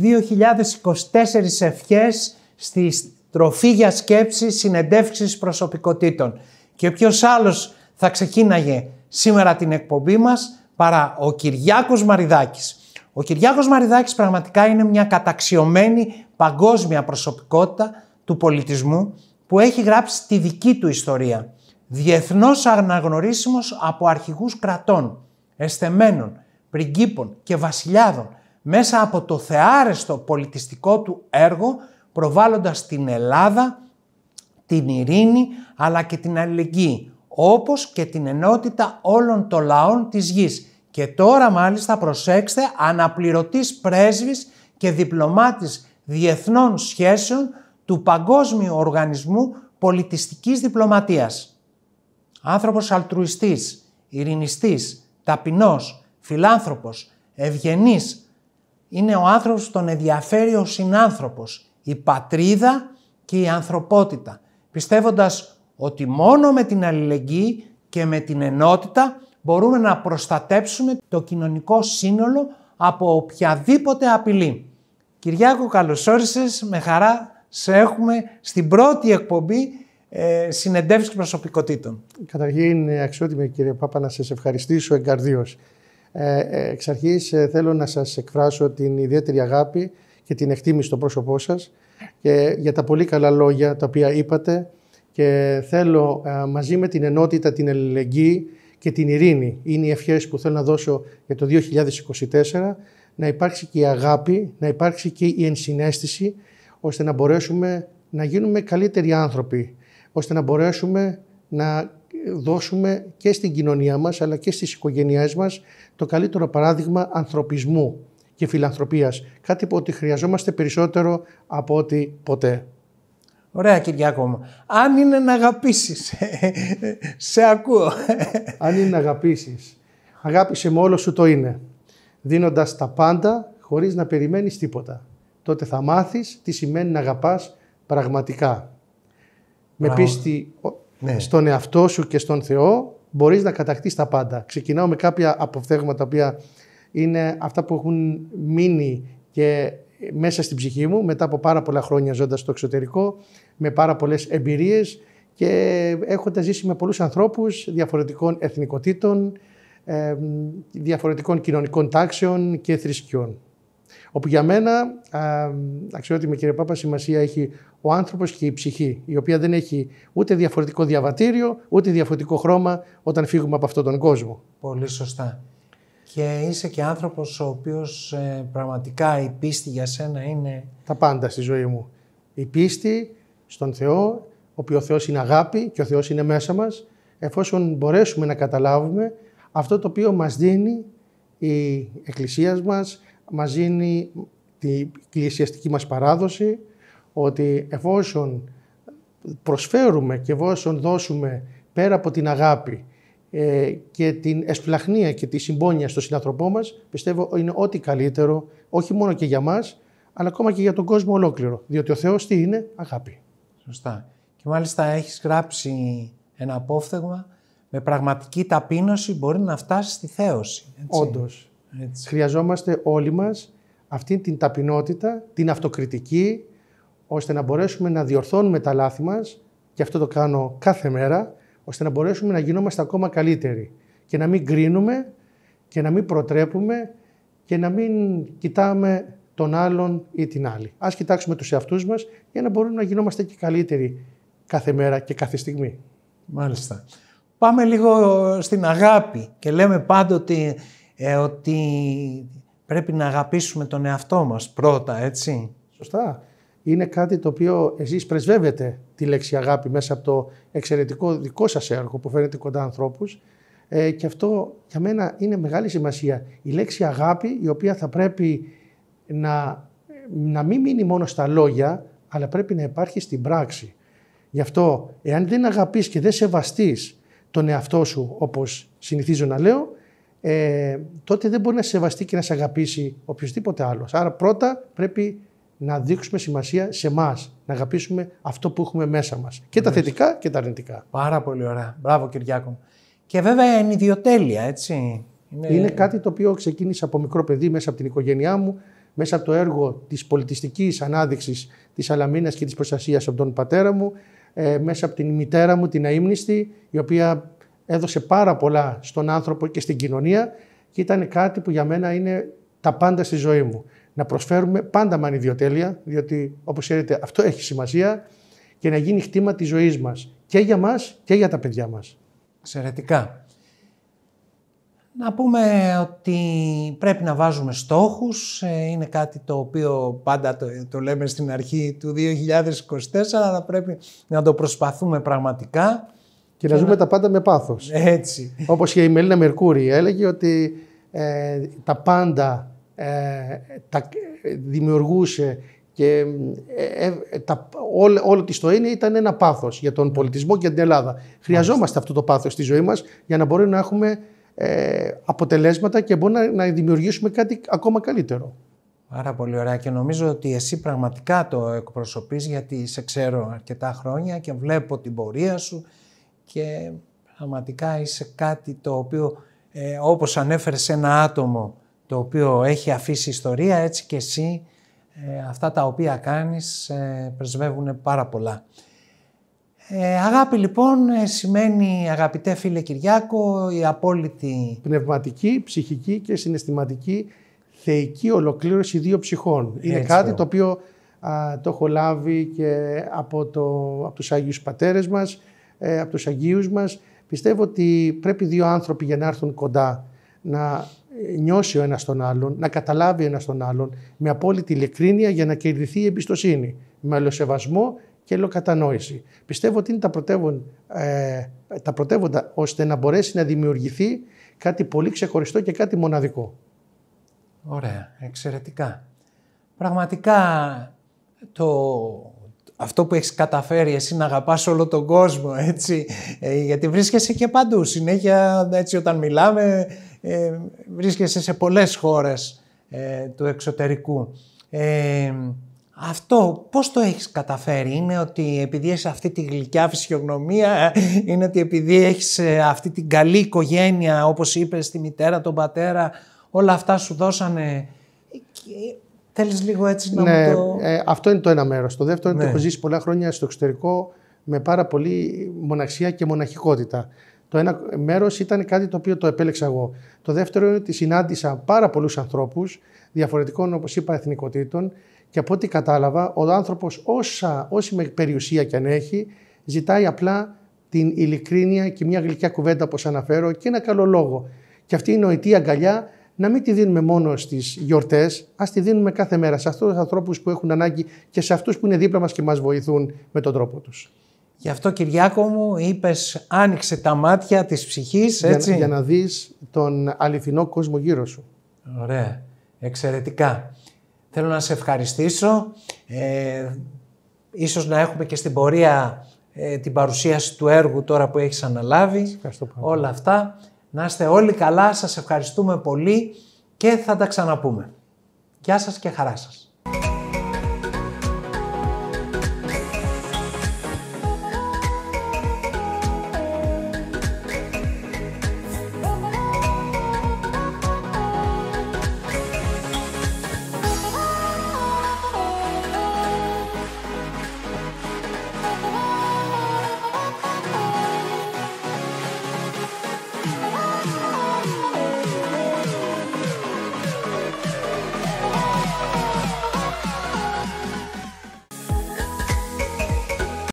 2024 ευχές στη τροφή για σκέψη συνεντεύξεις προσωπικότητων. Και ποιος άλλος θα ξεκίναγε σήμερα την εκπομπή μας παρά ο Κυριάκος Μαριδάκης. Ο Κυριάκος Μαριδάκης πραγματικά είναι μια καταξιωμένη παγκόσμια προσωπικότητα του πολιτισμού που έχει γράψει τη δική του ιστορία. Διεθνώς αναγνωρίσιμος από αρχηγούς κρατών, εστεμένων, πριγκίπων και βασιλιάδων μέσα από το θεάρεστο πολιτιστικό του έργο προβάλλοντας την Ελλάδα, την ειρήνη αλλά και την αλληλεγγύη όπως και την ενότητα όλων των λαών της γης. Και τώρα μάλιστα προσέξτε αναπληρωτής πρέσβης και διπλωμάτης διεθνών σχέσεων του Παγκόσμιου Οργανισμού Πολιτιστικής Διπλωματίας. Άνθρωπος αλτρουιστής, ειρηνιστής, ταπεινός, φιλάνθρωπος, ευγενής, είναι ο άνθρωπος τον ενδιαφέρει ο συνάνθρωπος, η πατρίδα και η ανθρωπότητα, πιστεύοντας ότι μόνο με την αλληλεγγύη και με την ενότητα μπορούμε να προστατέψουμε το κοινωνικό σύνολο από οποιαδήποτε απειλή. Κυριάκο καλώς όρισες, με χαρά σε έχουμε στην πρώτη εκπομπή ε, συνεντεύξης προσωπικότητων. Καταρχήν ε, αξιότιμη κύριε Πάπα να σας ευχαριστήσω εγκαρδίως. Ε, ε, εξ αρχής ε, θέλω να σας εκφράσω την ιδιαίτερη αγάπη και την εκτίμηση στο πρόσωπό σας και για τα πολύ καλά λόγια τα οποία είπατε και θέλω μαζί με την ενότητα, την ελεγγύη και την ειρήνη είναι οι ευχές που θέλω να δώσω για το 2024 να υπάρξει και η αγάπη, να υπάρξει και η ενσυναίσθηση ώστε να μπορέσουμε να γίνουμε καλύτεροι άνθρωποι, ώστε να μπορέσουμε να δώσουμε και στην κοινωνία μας αλλά και στις οικογένειές μας το καλύτερο παράδειγμα ανθρωπισμού και φιλανθρωπίας. Κάτι που ότι χρειαζόμαστε περισσότερο από ό,τι ποτέ. Ωραία Κυριάκο μου. Αν είναι να αγαπήσεις, σε ακούω. Αν είναι να αγαπήσεις, αγάπησε με όλο σου το είναι. Δίνοντας τα πάντα χωρίς να περιμένεις τίποτα. Τότε θα μάθεις τι σημαίνει να αγαπάς πραγματικά. Με πίστη ναι. στον εαυτό σου και στον Θεό, μπορείς να κατακτήσεις τα πάντα. Ξεκινάω με κάποια αποφθέγματα τα οποία είναι αυτά που έχουν μείνει και μέσα στην ψυχή μου μετά από πάρα πολλά χρόνια ζώντας στο εξωτερικό, με πάρα πολλές εμπειρίες και έχοντας ζήσει με πολλούς ανθρώπους διαφορετικών εθνικοτήτων, διαφορετικών κοινωνικών τάξεων και θρησκειών. Όπου για μένα, αξιότιμη κύριε Πάπα, σημασία έχει ο άνθρωπος και η ψυχή, η οποία δεν έχει ούτε διαφορετικό διαβατήριο, ούτε διαφορετικό χρώμα όταν φύγουμε από αυτόν τον κόσμο. Πολύ σωστά. Και είσαι και άνθρωπος ο οποίος ε, πραγματικά η πίστη για σένα είναι. Τα πάντα στη ζωή μου. Η πίστη στον Θεό, ο οποίος ο Θεός είναι αγάπη και ο Θεός είναι μέσα μας, εφόσον μπορέσουμε να καταλάβουμε αυτό το οποίο μας δίνει η Εκκλησία μας, μας δίνει την εκκλησιαστική μας παράδοση ότι εφόσον προσφέρουμε και εφόσον δώσουμε πέρα από την αγάπη ε, και την εσπλαχνία και τη συμπόνια στο συνανθρωπό μας, πιστεύω είναι ό,τι καλύτερο, όχι μόνο και για μας, αλλά ακόμα και για τον κόσμο ολόκληρο. Διότι ο Θεός τι είναι, αγάπη. Σωστά. Και μάλιστα έχεις γράψει ένα απόφθεγμα με πραγματική ταπείνωση μπορεί να φτάσεις στη θέωση. Όντως. Χρειαζόμαστε όλοι μας αυτή την ταπεινότητα, την αυτοκριτική, ώστε να μπορέσουμε να διορθώνουμε τα λάθη μας, και αυτό το κάνω κάθε μέρα, ώστε να μπορέσουμε να γινόμαστε ακόμα καλύτεροι και να μην κρίνουμε και να μην προτρέπουμε και να μην κοιτάμε τον άλλον ή την άλλη. Ας κοιτάξουμε τους εαυτούς μας για να μπορούμε να γινόμαστε και καλύτεροι κάθε μέρα και κάθε στιγμή. Μάλιστα. Πάμε λίγο στην αγάπη και λέμε πάντοτε ε, ότι πρέπει να αγαπήσουμε τον εαυτό μας πρώτα, έτσι. Σωστά. Είναι κάτι το οποίο εσείς πρεσβεύετε τη λέξη αγάπη μέσα από το εξαιρετικό δικό σας έργο που φαίνεται κοντά ανθρώπους ε, και αυτό για μένα είναι μεγάλη σημασία. Η λέξη αγάπη η οποία θα πρέπει να, να μην μείνει μόνο στα λόγια αλλά πρέπει να υπάρχει στην πράξη. Γι' αυτό εάν δεν αγαπείς και δεν σεβαστείς τον εαυτό σου όπως συνηθίζω να λέω ε, τότε δεν μπορεί να σε σεβαστεί και να σε αγαπήσει οποιοδήποτε άλλος. Άρα πρώτα πρέπει να δείξουμε σημασία σε εμάς, να αγαπήσουμε αυτό που έχουμε μέσα μας. Και τα θετικά και τα αρνητικά. Πάρα πολύ ωραία. Μπράβο, Κυριάκο. Και βέβαια είναι ιδιοτέλεια, έτσι. Είναι... είναι κάτι το οποίο ξεκίνησε από μικρό παιδί μέσα από την οικογένειά μου, μέσα από το έργο της πολιτιστικής ανάδειξης της Αλαμίνας και της προστασίας από τον πατέρα μου, ε, μέσα από την μητέρα μου, την αίμνηστη, η οποία έδωσε πάρα πολλά στον άνθρωπο και στην κοινωνία και ήταν κάτι που για μένα είναι τα πάντα στη ζωή μου. Να προσφέρουμε πάντα με διότι όπως ξέρετε αυτό έχει σημασία και να γίνει χτήμα της ζωής μας και για μας και για τα παιδιά μας. Εξαιρετικά. Να πούμε ότι πρέπει να βάζουμε στόχους, ε, είναι κάτι το οποίο πάντα το, το λέμε στην αρχή του 2024, αλλά πρέπει να το προσπαθούμε πραγματικά και να ζούμε τα πάντα με πάθος. Έτσι. Όπως και η Μελίνα Μερκούρη έλεγε ότι ε, τα πάντα ε, τα, ε, δημιουργούσε και ε, τα, ό, όλη της το είναι ήταν ένα πάθος για τον πολιτισμό και την Ελλάδα. Χρειαζόμαστε αυτό το πάθος στη ζωή μας για να μπορούμε να έχουμε αποτελέσματα και μπορούμε να, να δημιουργήσουμε κάτι ακόμα καλύτερο. Πάρα πολύ ωραία και νομίζω ότι εσύ πραγματικά το εκπροσωπείς γιατί σε ξέρω αρκετά χρόνια και βλέπω την πορεία σου και πραγματικά είσαι κάτι το οποίο ε, όπως ανέφερες ένα άτομο το οποίο έχει αφήσει ιστορία έτσι και εσύ ε, αυτά τα οποία κάνεις ε, πρεσβεύουν πάρα πολλά. Ε, αγάπη λοιπόν ε, σημαίνει αγαπητέ φίλε Κυριάκο η απόλυτη... Πνευματική, ψυχική και συναισθηματική θεϊκή ολοκλήρωση δύο ψυχών. Είναι κάτι το οποίο το έχω λάβει και από, το, από τους Άγιους Πατέρες μας, ε, από τους Αγίους μας. Πιστεύω ότι πρέπει δύο άνθρωποι για να έρθουν κοντά, να νιώσει ο ένας τον άλλον, να καταλάβει ο ένας τον άλλον, με απόλυτη ειλικρίνεια για να κερδιθεί η εμπιστοσύνη, με αλλοσεβασμό και ελοκατανόηση. Πιστεύω ότι είναι τα, πρωτεύον, ε, τα πρωτεύοντα ώστε να μπορέσει να δημιουργηθεί κάτι πολύ ξεχωριστό και κάτι μοναδικό. Ωραία, εξαιρετικά. Πραγματικά το αυτό που έχεις καταφέρει εσύ να αγαπάς όλο τον κόσμο, έτσι, ε, γιατί βρίσκεσαι και παντού. Συνέχεια, έτσι, όταν μιλάμε, ε, βρίσκεσαι σε πολλές χώρες ε, του εξωτερικού. Ε, αυτό πώς το έχεις καταφέρει, είναι ότι επειδή έχεις αυτή τη γλυκιά φυσιογνωμία, είναι ότι επειδή έχεις ε, αυτή την καλή οικογένεια, όπως είπες, τη μητέρα, τον πατέρα, όλα αυτά σου δώσανε Θέλεις λίγο έτσι να ναι, μου το. Ε, αυτό είναι το ένα μέρος. Το δεύτερο είναι ότι ναι. έχω ζήσει πολλά χρόνια στο εξωτερικό με πάρα πολύ μοναξία και μοναχικότητα. Το ένα μέρος ήταν κάτι το οποίο το επέλεξα εγώ. Το δεύτερο είναι ότι συνάντησα πάρα πολλούς ανθρώπους διαφορετικών, όπως είπα, εθνικοτήτων και από ό,τι κατάλαβα, ο άνθρωπος, όση με περιουσία και αν έχει, ζητάει απλά την ειλικρίνεια και μια γλυκιά κουβέντα, όπως αναφέρω, και ένα καλό λόγο. Και αυτή η νοητή αγκαλιά να μην τη δίνουμε μόνο στις γιορτές, ας τη δίνουμε κάθε μέρα σε αυτούς τους ανθρώπους που έχουν ανάγκη και σε αυτούς που είναι δίπλα μας και μας βοηθούν με τον τρόπο τους. Γι' αυτό Κυριάκο μου είπες άνοιξε τα μάτια της ψυχής έτσι. Για, να δεις τον αληθινό κόσμο γύρω σου. Ωραία. Εξαιρετικά. Θέλω να σε ευχαριστήσω. Ε, ίσως να έχουμε και στην πορεία ε, την παρουσίαση του έργου τώρα που έχεις αναλάβει. Όλα αυτά. Να είστε όλοι καλά, σας ευχαριστούμε πολύ και θα τα ξαναπούμε. Γεια σας και χαρά σας.